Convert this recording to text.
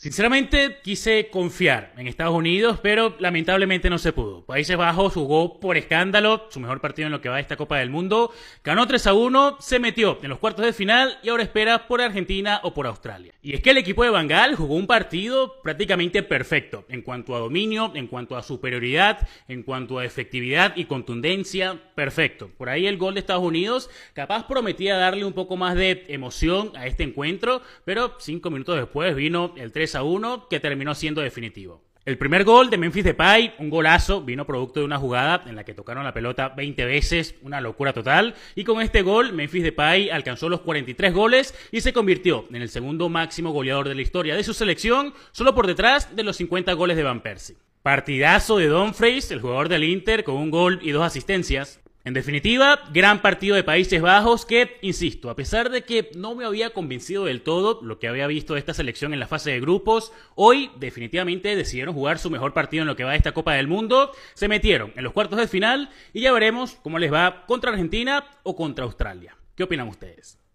Sinceramente quise confiar en Estados Unidos, pero lamentablemente no se pudo. Países Bajos jugó por escándalo, su mejor partido en lo que va de esta Copa del Mundo, ganó 3 a 1, se metió en los cuartos de final y ahora espera por Argentina o por Australia. Y es que el equipo de Bangal jugó un partido prácticamente perfecto en cuanto a dominio, en cuanto a superioridad, en cuanto a efectividad y contundencia, perfecto. Por ahí el gol de Estados Unidos capaz prometía darle un poco más de emoción a este encuentro, pero cinco minutos después vino el 3 a uno que terminó siendo definitivo. El primer gol de Memphis Depay, un golazo, vino producto de una jugada en la que tocaron la pelota 20 veces, una locura total, y con este gol Memphis Depay alcanzó los 43 goles y se convirtió en el segundo máximo goleador de la historia de su selección, solo por detrás de los 50 goles de Van Persie. Partidazo de Dumfries, el jugador del Inter, con un gol y dos asistencias. En definitiva, gran partido de Países Bajos que, insisto, a pesar de que no me había convencido del todo lo que había visto de esta selección en la fase de grupos, hoy definitivamente decidieron jugar su mejor partido en lo que va de esta Copa del Mundo, se metieron en los cuartos de final y ya veremos cómo les va contra Argentina o contra Australia. ¿Qué opinan ustedes?